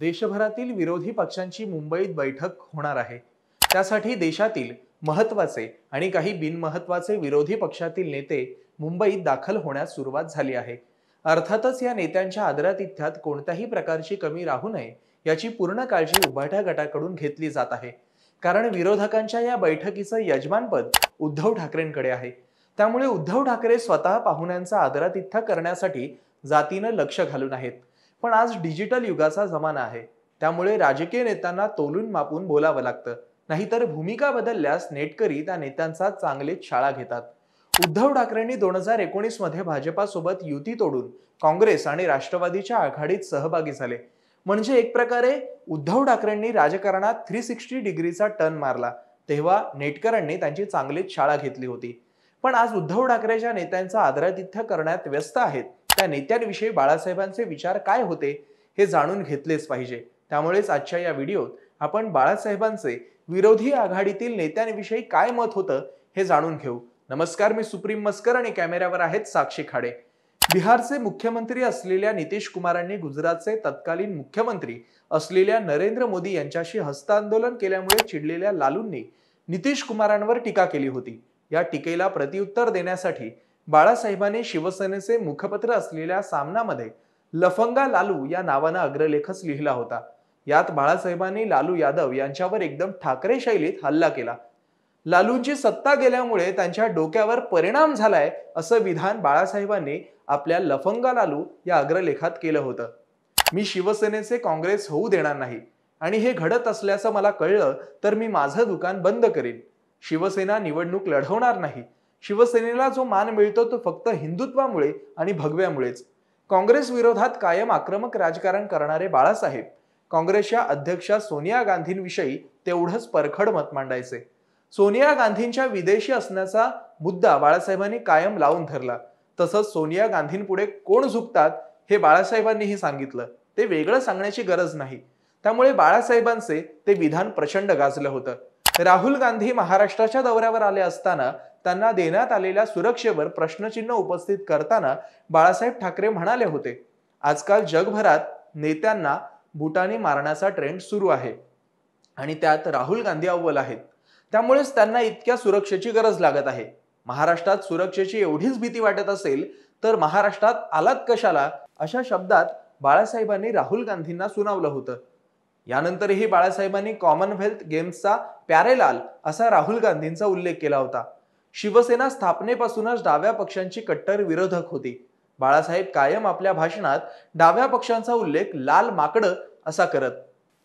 देशभरातील विरोधी पक्षांची मुंबईत बैठक होणार आहे त्यासाठी देशातील महत्वाचे आणि काही बिनमहत्वाचे विरोधी पक्षातील नेते मुंबईत दाखल होण्यास सुरुवात झाली आहे अर्थातच या नेत्यांच्या आदरातिथ्यात कोणत्याही प्रकारची कमी राहू नये याची पूर्ण काळजी उभाट्या गटाकडून घेतली जात आहे कारण विरोधकांच्या या बैठकीचं यजमानपद उद्धव ठाकरेंकडे आहे त्यामुळे उद्धव ठाकरे स्वतः पाहुण्यांचा आदरातिथ्य करण्यासाठी जातीनं लक्ष घालून आहेत पण आज डिजिटल युगाचा जमाना आहे त्यामुळे राजकीय नेत्यांना तोलून मापून बोलावं लागतं नाहीतर भूमिका बदलल्यास नेटकरी त्या नेत्यांचा चांगलीच शाळा घेतात उद्धव ठाकरेंनी दोन हजार एकोणीस मध्ये भाजपासोबत युती तोडून काँग्रेस आणि राष्ट्रवादीच्या आघाडीत सहभागी झाले म्हणजे एक प्रकारे उद्धव ठाकरेंनी राजकारणात थ्री सिक्स्टी डिग्रीचा टर्न मारला तेव्हा नेटकरांनी त्यांची चांगलीच शाळा घेतली होती पण आज उद्धव ठाकरेच्या नेत्यांचा आदरातिथ्य करण्यात व्यस्त आहेत त्या नेत्यांविषयी बाळासाहेबांचे विचार काय होते हे जाणून घेतलेच पाहिजे त्यामुळेच आजच्या या व्हिडिओत आपण बाळासाहेबांचे विरोधी आघाडीतील नेत्यांविषयी काय मत होतं हे जाणून घेऊ नमस्कार मी सुप्रीम मस्कर आणि कॅमेऱ्यावर आहेत साक्षी खाडे बिहारचे मुख्यमंत्री असलेल्या नितीश कुमारांनी गुजरातचे तत्कालीन मुख्यमंत्री असलेल्या नरेंद्र मोदी यांच्याशी हस्तांदोलन केल्यामुळे चिडलेल्या लालूंनी नितीश कुमारांवर टीका केली होती या टीकेला प्रत्युत्तर देण्यासाठी बाळासाहेबांनी शिवसेनेचे मुखपत्र असलेल्या सामनामध्ये लफंगा लालू या नावानं अग्रलेखच लिहिला होता यात बाळासाहेबांनी लालू यादव यांच्यावर एकदम ठाकरे शैलीत हल्ला केला लालूंची सत्ता गेल्यामुळे त्यांच्या डोक्यावर परिणाम झालाय असं विधान बाळासाहेबांनी आपल्या लफंगा लालू या अग्रलेखात केलं होतं मी शिवसेनेचे काँग्रेस होऊ देणार नाही आणि हे घडत असल्याचं मला कळलं तर मी माझं दुकान बंद करीन शिवसेना निवडणूक लढवणार नाही शिवसेनेला जो मान मिळतो तो फक्त हिंदुत्वामुळे आणि भगव्यामुळेच काँग्रेस विरोधात कायम आक्रमक राजकारण करणारे बाळासाहेब काँग्रेसच्या अध्यक्षा सोनिया गांधींविषयी तेवढंच परखड मत मांडायचे सोनिया गांधींच्या विदेशी असण्याचा मुद्दा बाळासाहेबांनी कायम लावून धरला तसंच सोनिया गांधींपुढे कोण झुकतात हे बाळासाहेबांनीही सांगितलं ते वेगळं सांगण्याची गरज नाही त्यामुळे बाळासाहेबांचे ते विधान प्रचंड गाजलं होतं राहुल गांधी महाराष्ट्राच्या दौऱ्यावर आले असताना त्यांना देण्यात आलेल्या सुरक्षेवर प्रश्नचिन्ह उपस्थित करताना बाळासाहेब ठाकरे म्हणाले होते आजकाल जगभरात नेत्यांना बुटाने मारण्याचा ट्रेंड सुरू आहे आणि त्यात राहुल गांधी अव्वल आहेत त्यामुळेच त्यांना इतक्या सुरक्षेची गरज लागत आहे महाराष्ट्रात सुरक्षेची एवढीच भीती वाटत असेल तर महाराष्ट्रात आलात कशाला अशा शब्दात बाळासाहेबांनी राहुल गांधींना सुनावलं होतं यानंतरही बाळासाहेबांनी कॉमनवेल्थ गेम्सचा प्यारेलाल असा राहुल गांधींचा उल्लेख केला होता शिवसेना स्थापनेपासूनच डाव्या पक्षांची कट्टर विरोधक होती बाळासाहेब कायम आपल्या भाषणात डाव्या पक्षांचा उल्लेख लाल माकडं असा करत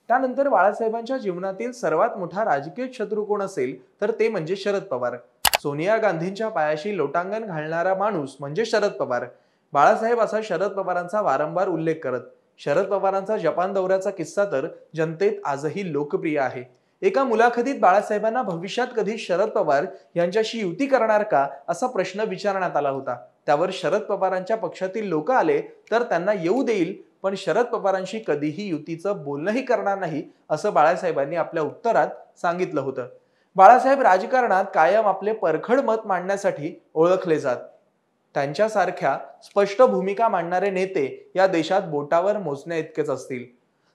त्यानंतर बाळासाहेबांच्या जीवनातील सर्वात मोठा राजकीय शत्रू कोण असेल तर ते म्हणजे शरद पवार सोनिया गांधींच्या पायाशी लोटांगण घालणारा माणूस म्हणजे शरद पवार बाळासाहेब असा शरद पवारांचा वारंवार उल्लेख करत शरद पवारांचा जपान दौऱ्याचा किस्सा तर जनतेत आजही लोकप्रिय आहे एका मुलाखतीत बाळासाहेबांना भविष्यात कधी शरद पवार यांच्याशी युती करणार का असा प्रश्न विचारण्यात आला होता त्यावर शरद पवारांच्या पक्षातील लोक आले तर त्यांना येऊ देईल पण शरद पवारांशी कधीही युतीचं बोलणंही करणार नाही असं बाळासाहेबांनी आपल्या उत्तरात सांगितलं होतं बाळासाहेब राजकारणात कायम आपले परखड मत मांडण्यासाठी ओळखले जात त्यांच्यासारख्या स्पष्ट भूमिका मांडणारे नेते या देशात बोटावर मोजण्या इतकेच असतील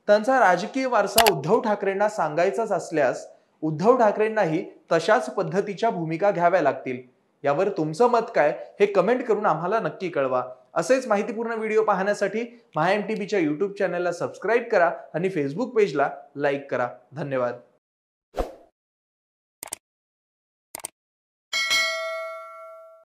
त्यांचा राजकीय वारसा उद्धव ठाकरेंना सांगायचाच असल्यास उद्धव ठाकरेंनाही तशाच पद्धतीच्या भूमिका घ्याव्या लागतील यावर तुमचं मत काय हे कमेंट करून आम्हाला नक्की कळवा असेच माहितीपूर्ण व्हिडिओ पाहण्यासाठी माय टी टीव्हीच्या यूट्यूब चॅनलला सबस्क्राईब करा आणि फेसबुक पेजला लाईक करा धन्यवाद